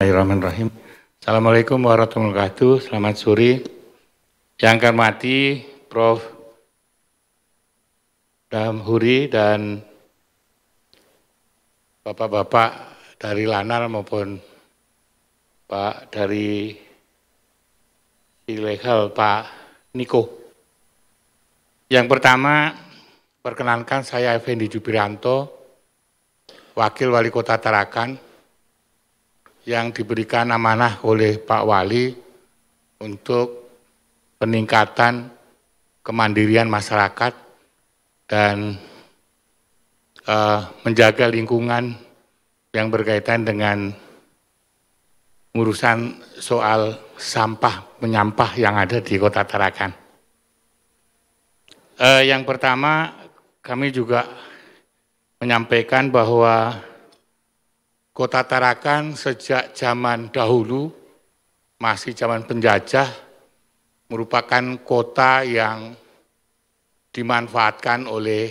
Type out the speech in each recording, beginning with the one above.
Bismillahirrahmanirrahim. Assalamualaikum warahmatullahi wabarakatuh. Selamat sore. Yang kami mati, Prof. Damhuri dan Bapak-bapak dari Lanar maupun Pak dari ilegal Pak Niko. Yang pertama, perkenankan saya Effendi Jubiranto, Wakil Wali Kota Tarakan, yang diberikan amanah oleh Pak Wali untuk peningkatan kemandirian masyarakat dan uh, menjaga lingkungan yang berkaitan dengan urusan soal sampah menyampah yang ada di Kota Tarakan. Uh, yang pertama kami juga menyampaikan bahwa Kota Tarakan sejak zaman dahulu, masih zaman penjajah, merupakan kota yang dimanfaatkan oleh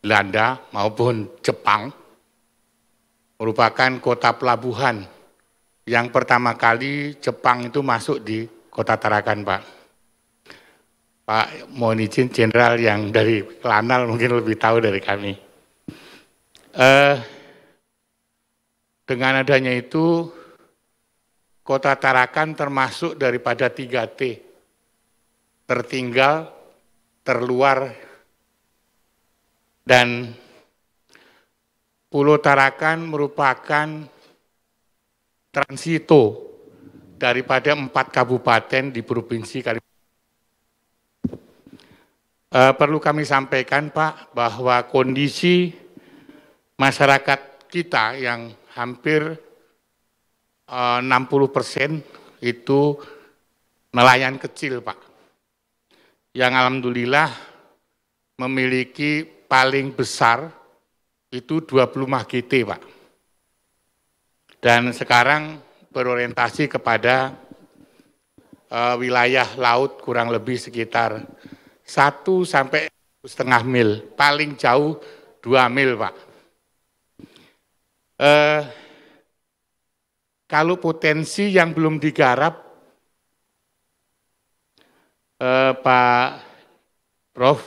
Belanda maupun Jepang, merupakan kota pelabuhan. Yang pertama kali Jepang itu masuk di kota Tarakan, Pak. Pak, mohon izin jenderal yang dari Lanal mungkin lebih tahu dari kami. Eh, dengan adanya itu, kota Tarakan termasuk daripada 3T, tertinggal, terluar, dan Pulau Tarakan merupakan transito daripada empat kabupaten di Provinsi Kalimantan. E, perlu kami sampaikan Pak, bahwa kondisi masyarakat kita yang hampir 60 eh, persen itu nelayan kecil Pak. Yang alhamdulillah memiliki paling besar itu 20 MGT Pak. Dan sekarang berorientasi kepada uh, wilayah laut kurang lebih sekitar 1 sampai setengah mil, paling jauh 2 mil Pak eh, kalau potensi yang belum digarap, eh, Pak Prof,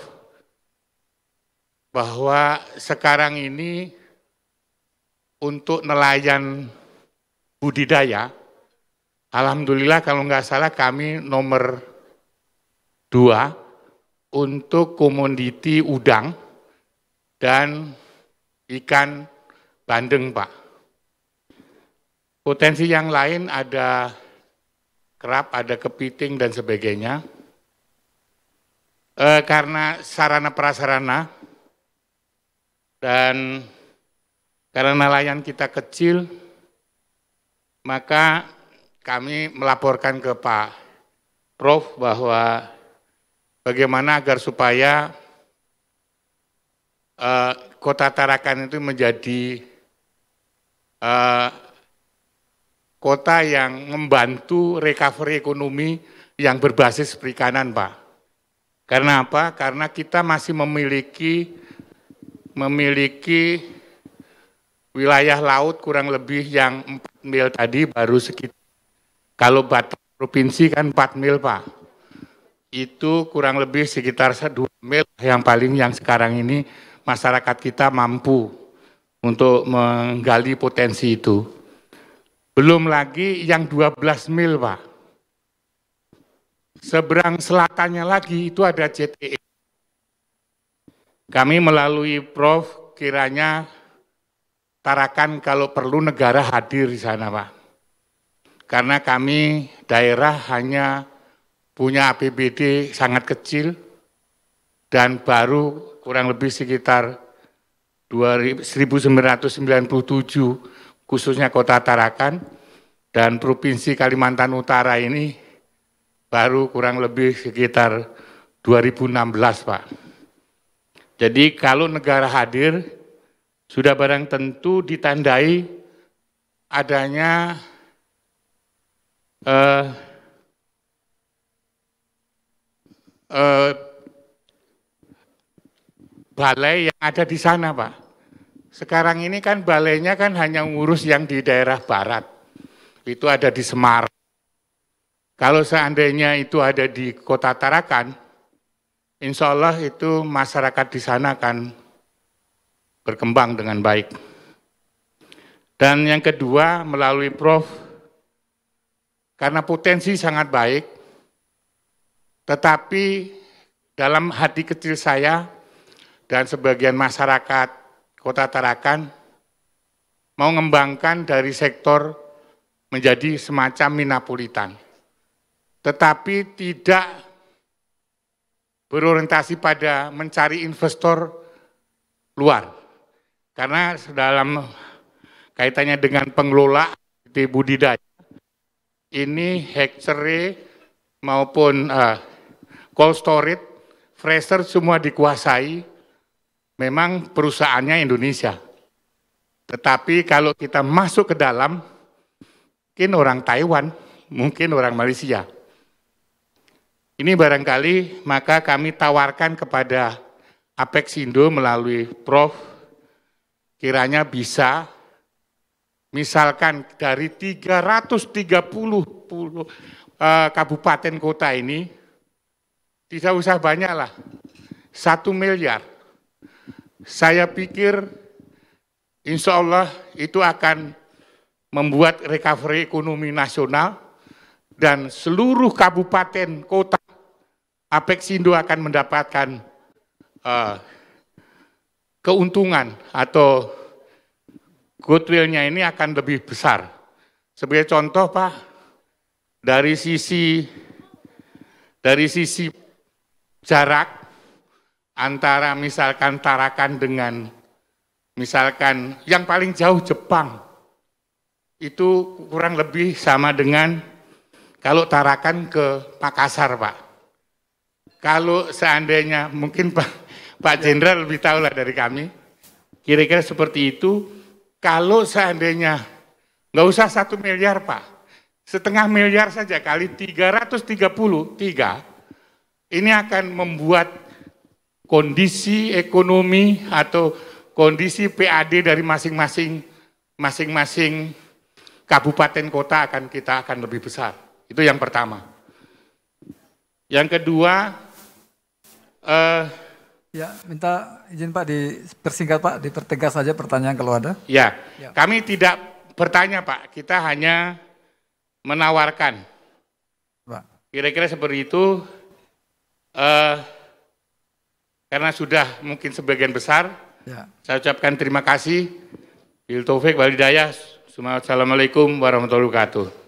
bahwa sekarang ini untuk nelayan budidaya, Alhamdulillah kalau nggak salah kami nomor dua untuk komoditi udang dan ikan bandeng, Pak. Potensi yang lain ada kerap, ada kepiting dan sebagainya. E, karena sarana prasarana dan karena nelayan kita kecil, maka kami melaporkan ke Pak Prof bahwa bagaimana agar supaya e, kota Tarakan itu menjadi uh, kota yang membantu recovery ekonomi yang berbasis perikanan, Pak. Karena apa? Karena kita masih memiliki memiliki wilayah laut kurang lebih yang 4 mil tadi baru sekitar kalau batas provinsi kan 4 mil Pak. Itu kurang lebih sekitar 2 mil yang paling yang sekarang ini masyarakat kita mampu untuk menggali potensi itu. Belum lagi yang 12 mil, Pak. Seberang selatannya lagi itu ada JTE. Kami melalui Prof kiranya Tarakan kalau perlu negara hadir di sana, Pak. Karena kami daerah hanya punya APBD sangat kecil dan baru kurang lebih sekitar 1997 khususnya kota Tarakan dan provinsi Kalimantan Utara ini baru kurang lebih sekitar 2016 Pak. Jadi kalau negara hadir sudah barang tentu ditandai adanya eh, eh, balai yang ada di sana, Pak. Sekarang ini kan balainya kan hanya ngurus yang di daerah barat. Itu ada di Semarang. Kalau seandainya itu ada di kota Tarakan, insya Allah itu masyarakat di sana akan berkembang dengan baik. Dan yang kedua, melalui Prof, karena potensi sangat baik, tetapi dalam hati kecil saya, dan sebagian masyarakat Kota Tarakan mau mengembangkan dari sektor menjadi semacam minapulitan, Tetapi tidak berorientasi pada mencari investor luar. Karena dalam kaitannya dengan pengelola di budidaya, ini hatchery maupun uh, cold storage, freezer semua dikuasai memang perusahaannya Indonesia. Tetapi kalau kita masuk ke dalam, mungkin orang Taiwan, mungkin orang Malaysia. Ini barangkali maka kami tawarkan kepada Apex Indo melalui Prof kiranya bisa misalkan dari 330 puluh, eh, kabupaten kota ini tidak usah banyak lah, satu miliar saya pikir insya Allah itu akan membuat recovery ekonomi nasional dan seluruh kabupaten kota Apeksindo akan mendapatkan uh, keuntungan atau goodwill-nya ini akan lebih besar. Sebagai contoh Pak, dari sisi dari sisi jarak antara misalkan Tarakan dengan misalkan yang paling jauh Jepang itu kurang lebih sama dengan kalau Tarakan ke Makassar Pak. Kalau seandainya mungkin Pak Pak Jenderal lebih tahu lah dari kami, kira-kira seperti itu. Kalau seandainya nggak usah satu miliar Pak, setengah miliar saja kali 333, ini akan membuat kondisi ekonomi atau kondisi PAD dari masing-masing masing-masing kabupaten kota akan kita akan lebih besar. Itu yang pertama. Yang kedua eh ya minta izin Pak dipersingkat Pak, dipertegas saja pertanyaan kalau ada. Ya. ya. Kami tidak bertanya Pak, kita hanya menawarkan. Kira-kira seperti itu eh karena sudah mungkin sebagian besar. Ya. Saya ucapkan terima kasih. Bil Taufik, Walidayah. Assalamualaikum warahmatullahi wabarakatuh.